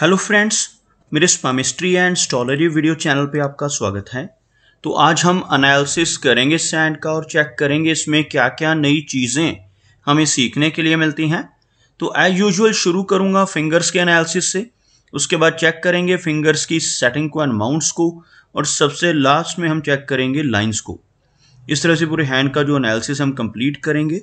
hello friends मेरे स्पामिस्ट्री and स्टॉलरी वीडियो चैनल पे आपका स्वागत है तो आज हम अनालिसिस करेंगे सैंड का और चेक करेंगे इसमें क्या क्या नई चीज़ें हमें सीखने के लिए मिलती हैं तो एज यूजुअल शुरू करूंगा फिंगर्स के अनालिस से उसके बाद चेक करेंगे फिंगर्स की सेटिंग को एंड माउंट्स को और सबसे लास्ट में हम चेक करेंगे लाइन्स को इस तरह से पूरे हैंड का जो अनालिस हम कंप्लीट करेंगे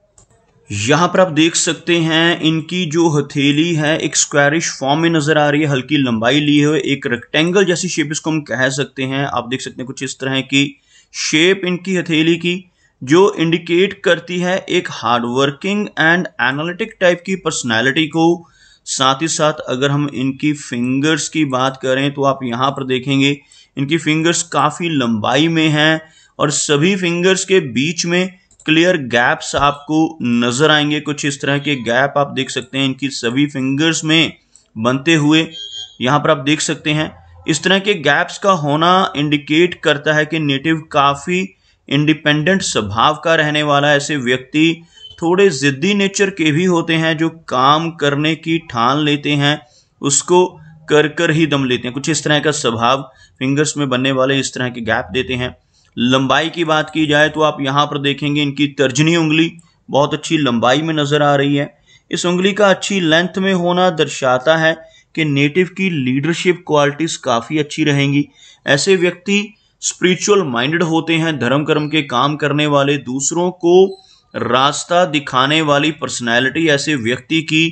यहाँ पर आप देख सकते हैं इनकी जो हथेली है एक स्क्वायरिश फॉर्म में नजर आ रही है हल्की लंबाई लिए हुए एक रेक्टेंगल जैसी शेप इसको हम कह सकते हैं आप देख सकते हैं कुछ इस तरह की शेप इनकी हथेली की जो इंडिकेट करती है एक हार्डवर्किंग एंड एनालिटिक टाइप की पर्सनैलिटी को साथ ही साथ अगर हम इनकी फिंगर्स की बात करें तो आप यहाँ पर देखेंगे इनकी फिंगर्स काफ़ी लंबाई में हैं और सभी फिंगर्स के बीच में क्लियर गैप्स आपको नजर आएंगे कुछ इस तरह के गैप आप देख सकते हैं इनकी सभी फिंगर्स में बनते हुए यहाँ पर आप देख सकते हैं इस तरह के गैप्स का होना इंडिकेट करता है कि नेटिव काफ़ी इंडिपेंडेंट स्वभाव का रहने वाला ऐसे व्यक्ति थोड़े ज़िद्दी नेचर के भी होते हैं जो काम करने की ठान लेते हैं उसको कर कर ही दम लेते हैं कुछ इस तरह का स्वभाव फिंगर्स में बनने वाले इस तरह के गैप देते हैं लंबाई की बात की जाए तो आप यहाँ पर देखेंगे इनकी तर्जनी उंगली बहुत अच्छी लंबाई में नज़र आ रही है इस उंगली का अच्छी लेंथ में होना दर्शाता है कि नेटिव की लीडरशिप क्वालिटीज़ काफ़ी अच्छी रहेंगी ऐसे व्यक्ति स्पिरिचुअल माइंडेड होते हैं धर्म कर्म के काम करने वाले दूसरों को रास्ता दिखाने वाली पर्सनैलिटी ऐसे व्यक्ति की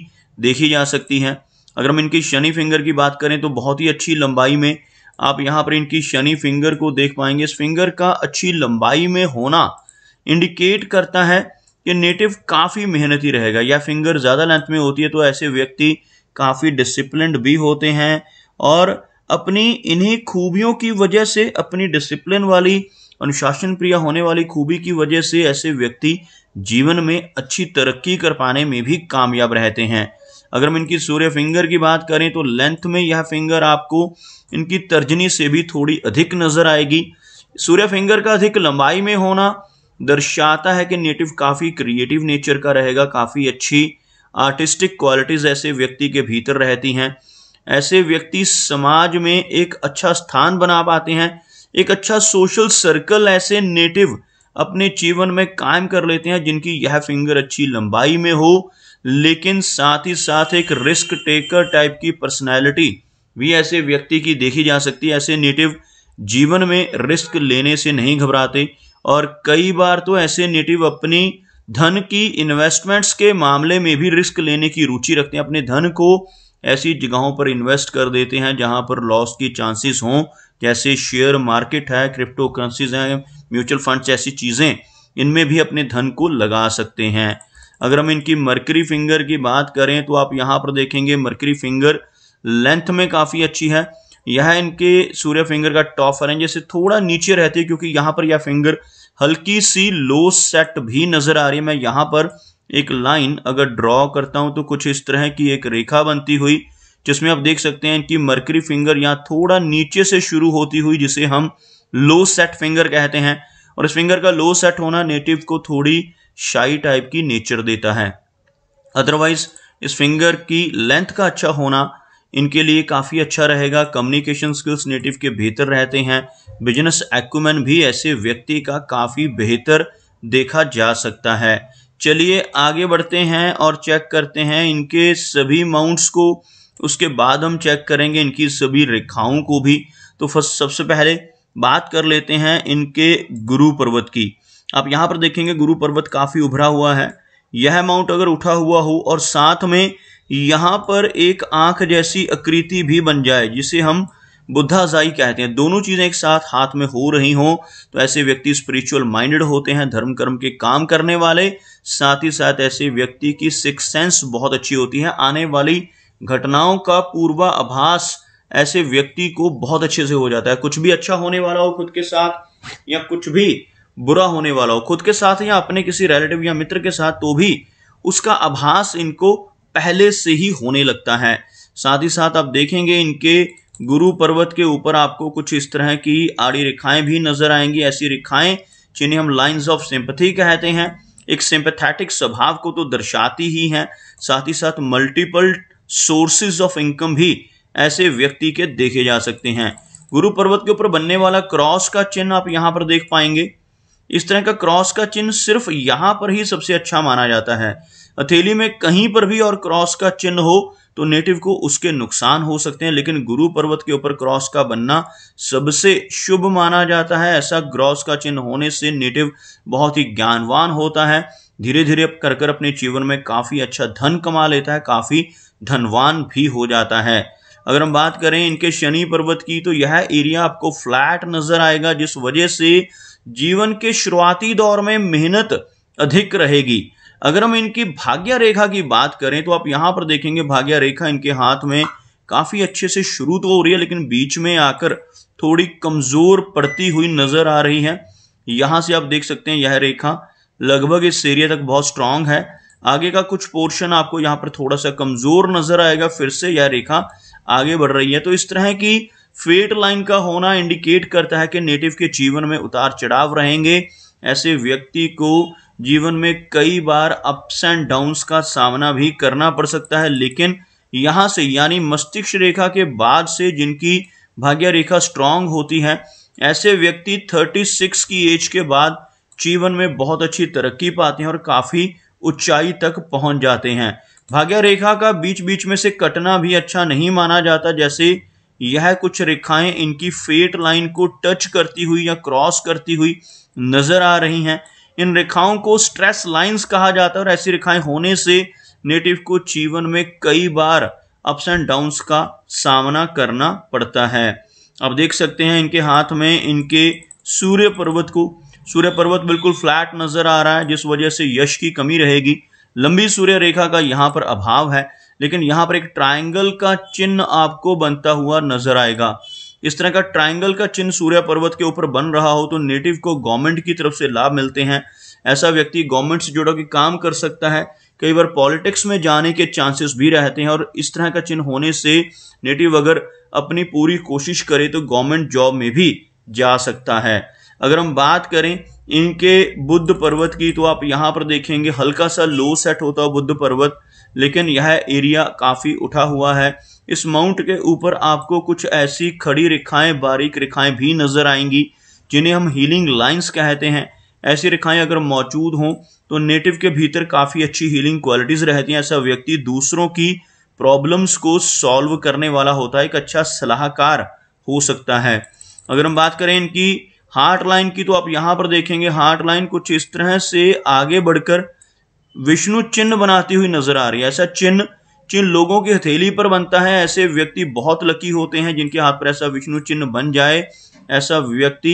देखी जा सकती है अगर हम इनकी शनि फिंगर की बात करें तो बहुत ही अच्छी लंबाई में आप यहाँ पर इनकी शनि फिंगर को देख पाएंगे इस फिंगर का अच्छी लंबाई में होना इंडिकेट करता है कि नेटिव काफ़ी मेहनती रहेगा या फिंगर ज़्यादा लेंथ में होती है तो ऐसे व्यक्ति काफ़ी डिसिप्लिन भी होते हैं और अपनी इन्हीं खूबियों की वजह से अपनी डिसिप्लिन वाली अनुशासन प्रिय होने वाली खूबी की वजह से ऐसे व्यक्ति जीवन में अच्छी तरक्की कर पाने में भी कामयाब रहते हैं अगर हम इनकी सूर्य फिंगर की बात करें तो लेंथ में यह फिंगर आपको इनकी तर्जनी से भी थोड़ी अधिक नज़र आएगी सूर्य फिंगर का अधिक लंबाई में होना दर्शाता है कि नेटिव काफ़ी क्रिएटिव नेचर का रहेगा काफ़ी अच्छी आर्टिस्टिक क्वालिटीज़ ऐसे व्यक्ति के भीतर रहती हैं ऐसे व्यक्ति समाज में एक अच्छा स्थान बना पाते हैं एक अच्छा सोशल सर्कल ऐसे नेटिव अपने जीवन में कायम कर लेते हैं जिनकी यह फिंगर अच्छी लंबाई में हो लेकिन साथ ही साथ एक रिस्क टेकर टाइप की पर्सनैलिटी भी ऐसे व्यक्ति की देखी जा सकती है ऐसे नेटिव जीवन में रिस्क लेने से नहीं घबराते और कई बार तो ऐसे नेटिव अपनी धन की इन्वेस्टमेंट्स के मामले में भी रिस्क लेने की रुचि रखते हैं अपने धन को ऐसी जगहों पर इन्वेस्ट कर देते हैं जहां पर लॉस की चांसेस हों जैसे शेयर मार्केट है क्रिप्टो करेंसीज हैं म्यूचुअल फंड्स जैसी चीज़ें इनमें भी अपने धन को लगा सकते हैं अगर हम इनकी मर्करी फिंगर की बात करें तो आप यहाँ पर देखेंगे मर्करी फिंगर लेंथ में काफ़ी अच्छी है यह इनके सूर्य फिंगर का टॉप फरेंजेस से थोड़ा नीचे रहती है क्योंकि यहाँ पर यह फिंगर हल्की सी लो सेट भी नज़र आ रही है मैं यहाँ पर एक लाइन अगर ड्रॉ करता हूँ तो कुछ इस तरह की एक रेखा बनती हुई जिसमें आप देख सकते हैं इनकी मर्करी फिंगर यहाँ थोड़ा नीचे से शुरू होती हुई जिसे हम लो सेट फिंगर कहते हैं और इस फिंगर का लो सेट होना नेटिव को थोड़ी शाई टाइप की नेचर देता है अदरवाइज इस फिंगर की लेंथ का अच्छा होना इनके लिए काफ़ी अच्छा रहेगा कम्युनिकेशन स्किल्स नेटिव के बेहतर रहते हैं बिजनेस एक्मैन भी ऐसे व्यक्ति का काफ़ी बेहतर देखा जा सकता है चलिए आगे बढ़ते हैं और चेक करते हैं इनके सभी माउंट्स को उसके बाद हम चेक करेंगे इनकी सभी रेखाओं को भी तो फर्स्ट सबसे पहले बात कर लेते हैं इनके गुरु पर्वत की आप यहाँ पर देखेंगे गुरु पर्वत काफ़ी उभरा हुआ है यह माउंट अगर उठा हुआ हो और साथ में यहाँ पर एक आंख जैसी आकृति भी बन जाए जिसे हम बुद्धाजाई कहते हैं दोनों चीज़ें एक साथ हाथ में हो रही हों तो ऐसे व्यक्ति स्पिरिचुअल माइंडेड होते हैं धर्म कर्म के काम करने वाले साथ ही साथ ऐसे व्यक्ति की सिक्स सेंस बहुत अच्छी होती है आने वाली घटनाओं का पूर्वाभास ऐसे व्यक्ति को बहुत अच्छे से हो जाता है कुछ भी अच्छा होने वाला हो खुद के साथ या कुछ भी बुरा होने वाला हो खुद के साथ या अपने किसी रिलेटिव या मित्र के साथ तो भी उसका आभास इनको पहले से ही होने लगता है साथ ही साथ आप देखेंगे इनके गुरु पर्वत के ऊपर आपको कुछ इस तरह की आड़ी रेखाएं भी नजर आएंगी ऐसी रेखाएं जिन्हें हम लाइंस ऑफ सिंपथी कहते हैं एक सिंपथेटिक स्वभाव को तो दर्शाती ही हैं साथ ही साथ मल्टीपल सोर्सेज ऑफ इनकम भी ऐसे व्यक्ति के देखे जा सकते हैं गुरु पर्वत के ऊपर बनने वाला क्रॉस का चिन्ह आप यहां पर देख पाएंगे इस तरह का क्रॉस का चिन्ह सिर्फ यहाँ पर ही सबसे अच्छा माना जाता है हथेली में कहीं पर भी और क्रॉस का चिन्ह हो तो नेटिव को उसके नुकसान हो सकते हैं लेकिन गुरु पर्वत के ऊपर क्रॉस का बनना सबसे शुभ माना जाता है ऐसा क्रॉस का चिन्ह होने से नेटिव बहुत ही ज्ञानवान होता है धीरे धीरे कर कर अपने जीवन में काफ़ी अच्छा धन कमा लेता है काफ़ी धनवान भी हो जाता है अगर हम बात करें इनके शनि पर्वत की तो यह एरिया आपको फ्लैट नज़र आएगा जिस वजह से जीवन के शुरुआती दौर में मेहनत अधिक रहेगी अगर हम इनकी भाग्य रेखा की बात करें तो आप यहां पर देखेंगे भाग्य रेखा इनके हाथ में काफ़ी अच्छे से शुरू तो हो रही है लेकिन बीच में आकर थोड़ी कमज़ोर पड़ती हुई नज़र आ रही है यहां से आप देख सकते हैं यह रेखा लगभग इस एरिया तक बहुत स्ट्रांग है आगे का कुछ पोर्शन आपको यहाँ पर थोड़ा सा कमज़ोर नज़र आएगा फिर से यह रेखा आगे बढ़ रही है तो इस तरह की फेट लाइन का होना इंडिकेट करता है कि नेटिव के जीवन में उतार चढ़ाव रहेंगे ऐसे व्यक्ति को जीवन में कई बार अप्स एंड डाउन्स का सामना भी करना पड़ सकता है लेकिन यहाँ से यानी मस्तिष्क रेखा के बाद से जिनकी भाग्य रेखा स्ट्रांग होती है ऐसे व्यक्ति 36 की एज के बाद जीवन में बहुत अच्छी तरक्की पाते हैं और काफ़ी ऊंचाई तक पहुंच जाते हैं भाग्य रेखा का बीच बीच में से कटना भी अच्छा नहीं माना जाता जैसे यह कुछ रेखाएं इनकी फेट लाइन को टच करती हुई या क्रॉस करती हुई नजर आ रही हैं इन रेखाओं को स्ट्रेस लाइंस कहा जाता है और ऐसी रेखाएं होने से नेटिव को जीवन में कई बार अप्स एंड डाउन्स का सामना करना पड़ता है अब देख सकते हैं इनके हाथ में इनके सूर्य पर्वत को सूर्य पर्वत बिल्कुल फ्लैट नजर आ रहा है जिस वजह से यश की कमी रहेगी लंबी सूर्य रेखा का यहाँ पर अभाव है लेकिन यहाँ पर एक ट्राइंगल का चिन्ह आपको बनता हुआ नजर आएगा इस तरह का ट्राइंगल का चिन्ह सूर्य पर्वत के ऊपर बन रहा हो तो नेटिव को गवर्नमेंट की तरफ से लाभ मिलते हैं ऐसा व्यक्ति गवर्नमेंट से जुड़ा के काम कर सकता है कई बार पॉलिटिक्स में जाने के चांसेस भी रहते हैं और इस तरह का चिन्ह होने से नेटिव अगर अपनी पूरी कोशिश करे तो गवर्नमेंट जॉब में भी जा सकता है अगर हम बात करें इनके बुद्ध पर्वत की तो आप यहाँ पर देखेंगे हल्का सा लो सेट होता है बुद्ध पर्वत लेकिन यह एरिया काफ़ी उठा हुआ है इस माउंट के ऊपर आपको कुछ ऐसी खड़ी रेखाएं बारीक रेखाएं भी नज़र आएंगी जिन्हें हम हीलिंग लाइंस कहते हैं ऐसी रेखाएं अगर मौजूद हों तो नेटिव के भीतर काफ़ी अच्छी हीलिंग क्वालिटीज़ रहती हैं ऐसा व्यक्ति दूसरों की प्रॉब्लम्स को सॉल्व करने वाला होता है एक अच्छा सलाहकार हो सकता है अगर हम बात करें इनकी हार्ट लाइन की तो आप यहाँ पर देखेंगे हार्ट लाइन कुछ इस तरह से आगे बढ़कर विष्णु चिन्ह बनाती हुई नजर आ रही है ऐसा चिन्ह चिन्ह लोगों की हथेली पर बनता है ऐसे व्यक्ति बहुत लकी होते हैं जिनके हाथ पर ऐसा विष्णु चिन्ह बन जाए ऐसा व्यक्ति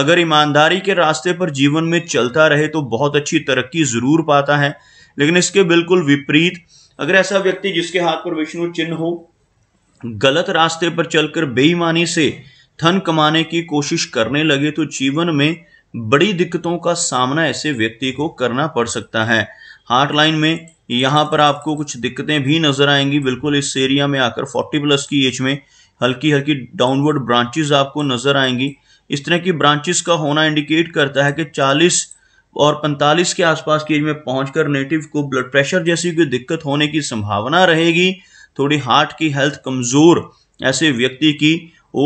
अगर ईमानदारी के रास्ते पर जीवन में चलता रहे तो बहुत अच्छी तरक्की जरूर पाता है लेकिन इसके बिल्कुल विपरीत अगर ऐसा व्यक्ति जिसके हाथ पर विष्णु चिन्ह हो गलत रास्ते पर चलकर बेईमानी से धन कमाने की कोशिश करने लगे तो जीवन में बड़ी दिक्कतों का सामना ऐसे व्यक्ति को करना पड़ सकता है हार्ट लाइन में यहाँ पर आपको कुछ दिक्कतें भी नजर आएंगी बिल्कुल इस एरिया में आकर 40 प्लस की एज में हल्की हल्की डाउनवर्ड ब्रांचेस आपको नजर आएंगी इस तरह की ब्रांचेस का होना इंडिकेट करता है कि 40 और 45 के आसपास की एज में पहुंचकर नेटिव को ब्लड प्रेशर जैसी कोई दिक्कत होने की संभावना रहेगी थोड़ी हार्ट की हेल्थ कमजोर ऐसे व्यक्ति की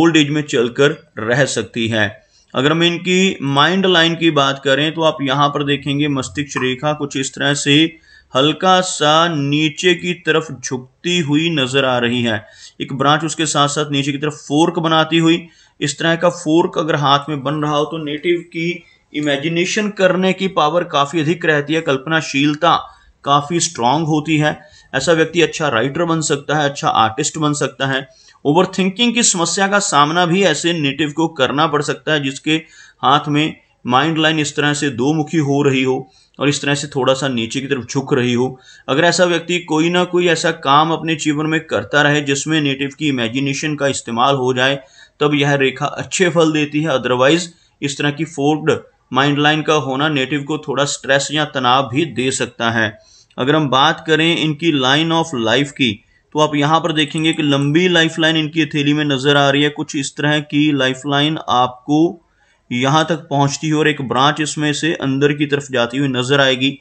ओल्ड एज में चलकर रह सकती है अगर हम इनकी माइंड लाइन की बात करें तो आप यहां पर देखेंगे मस्तिष्क रेखा कुछ इस तरह से हल्का सा नीचे की तरफ झुकती हुई नजर आ रही है एक ब्रांच उसके साथ साथ नीचे की तरफ फोर्क बनाती हुई इस तरह का फोर्क अगर हाथ में बन रहा हो तो नेटिव की इमेजिनेशन करने की पावर काफ़ी अधिक रहती है कल्पनाशीलता काफ़ी स्ट्रांग होती है ऐसा व्यक्ति अच्छा राइटर बन सकता है अच्छा आर्टिस्ट बन सकता है ओवरथिंकिंग की समस्या का सामना भी ऐसे नेटिव को करना पड़ सकता है जिसके हाथ में माइंड लाइन इस तरह से दो मुखी हो रही हो और इस तरह से थोड़ा सा नीचे की तरफ झुक रही हो अगर ऐसा व्यक्ति कोई ना कोई ऐसा काम अपने जीवन में करता रहे जिसमें नेटिव की इमेजिनेशन का इस्तेमाल हो जाए तब यह रेखा अच्छे फल देती है अदरवाइज इस तरह की फोर्ड माइंड लाइन का होना नेटिव को थोड़ा स्ट्रेस या तनाव भी दे सकता है अगर हम बात करें इनकी लाइन ऑफ लाइफ की तो आप यहां पर देखेंगे कि लंबी लाइफलाइन इनकी हथेली में नज़र आ रही है कुछ इस तरह की लाइफलाइन आपको यहां तक पहुंचती है और एक ब्रांच इसमें से अंदर की तरफ जाती हुई नज़र आएगी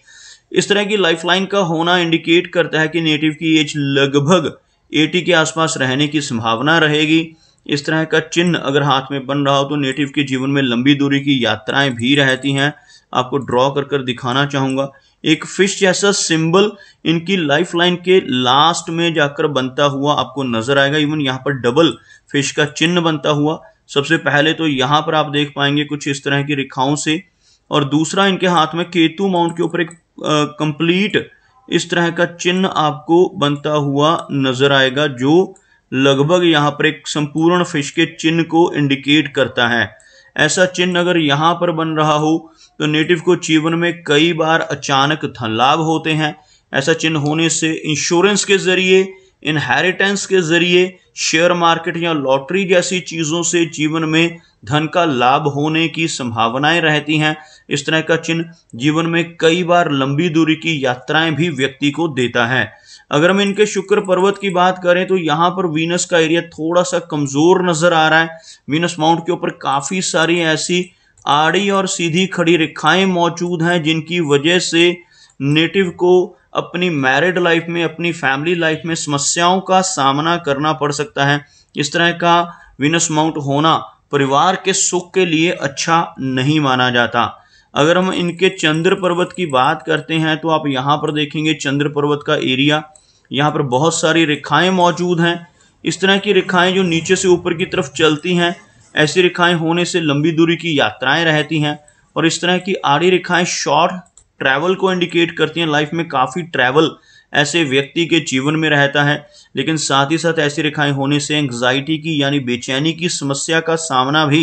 इस तरह की लाइफलाइन का होना इंडिकेट करता है कि नेटिव की एज लगभग 80 के आसपास रहने की संभावना रहेगी इस तरह का चिन्ह अगर हाथ में बन रहा हो तो नेटिव के जीवन में लंबी दूरी की यात्राएं भी रहती हैं आपको ड्रॉ कर कर दिखाना चाहूंगा एक फिश जैसा सिंबल इनकी लाइफलाइन के लास्ट में जाकर बनता हुआ आपको नजर आएगा इवन यहाँ पर डबल फिश का चिन्ह बनता हुआ सबसे पहले तो यहाँ पर आप देख पाएंगे कुछ इस तरह की रेखाओं से और दूसरा इनके हाथ में केतु माउंट के ऊपर एक कंप्लीट इस तरह का चिन्ह आपको बनता हुआ नजर आएगा जो लगभग यहाँ पर एक संपूर्ण फिश के चिन्ह को इंडिकेट करता है ऐसा चिन्ह अगर यहां पर बन रहा हो तो नेटिव को जीवन में कई बार अचानक धन लाभ होते हैं ऐसा चिन्ह होने से इंश्योरेंस के जरिए इनहेरिटेंस के जरिए शेयर मार्केट या लॉटरी जैसी चीज़ों से जीवन में धन का लाभ होने की संभावनाएं रहती हैं इस तरह का चिन्ह जीवन में कई बार लंबी दूरी की यात्राएं भी व्यक्ति को देता है अगर हम इनके शुक्र पर्वत की बात करें तो यहाँ पर वीनस का एरिया थोड़ा सा कमज़ोर नज़र आ रहा है वीनस माउंट के ऊपर काफ़ी सारी ऐसी आड़ी और सीधी खड़ी रेखाएं मौजूद हैं जिनकी वजह से नेटिव को अपनी मैरिड लाइफ में अपनी फैमिली लाइफ में समस्याओं का सामना करना पड़ सकता है इस तरह का विनस माउंट होना परिवार के सुख के लिए अच्छा नहीं माना जाता अगर हम इनके चंद्र पर्वत की बात करते हैं तो आप यहाँ पर देखेंगे चंद्र पर्वत का एरिया यहाँ पर बहुत सारी रेखाएं मौजूद हैं इस तरह की रेखाएं जो नीचे से ऊपर की तरफ चलती हैं ऐसी रेखाएं होने से लंबी दूरी की यात्राएं रहती हैं और इस तरह की आड़ी रेखाएं शॉर्ट ट्रैवल को इंडिकेट करती हैं लाइफ में काफ़ी ट्रैवल ऐसे व्यक्ति के जीवन में रहता है लेकिन साथ ही साथ ऐसी रेखाएं होने से एंग्जाइटी की यानी बेचैनी की समस्या का सामना भी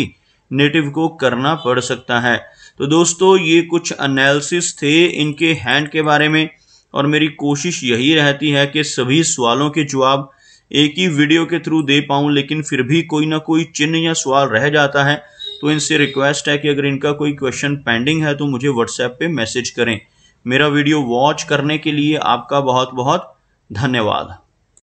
नेटिव को करना पड़ सकता है तो दोस्तों ये कुछ एनालिसिस थे इनके हैंड के बारे में और मेरी कोशिश यही रहती है कि सभी सवालों के जवाब एक ही वीडियो के थ्रू दे पाऊँ लेकिन फिर भी कोई ना कोई चिन्ह या सवाल रह जाता है तो इनसे रिक्वेस्ट है कि अगर इनका कोई क्वेश्चन पेंडिंग है तो मुझे व्हाट्सएप पे मैसेज करें मेरा वीडियो वॉच करने के लिए आपका बहुत बहुत धन्यवाद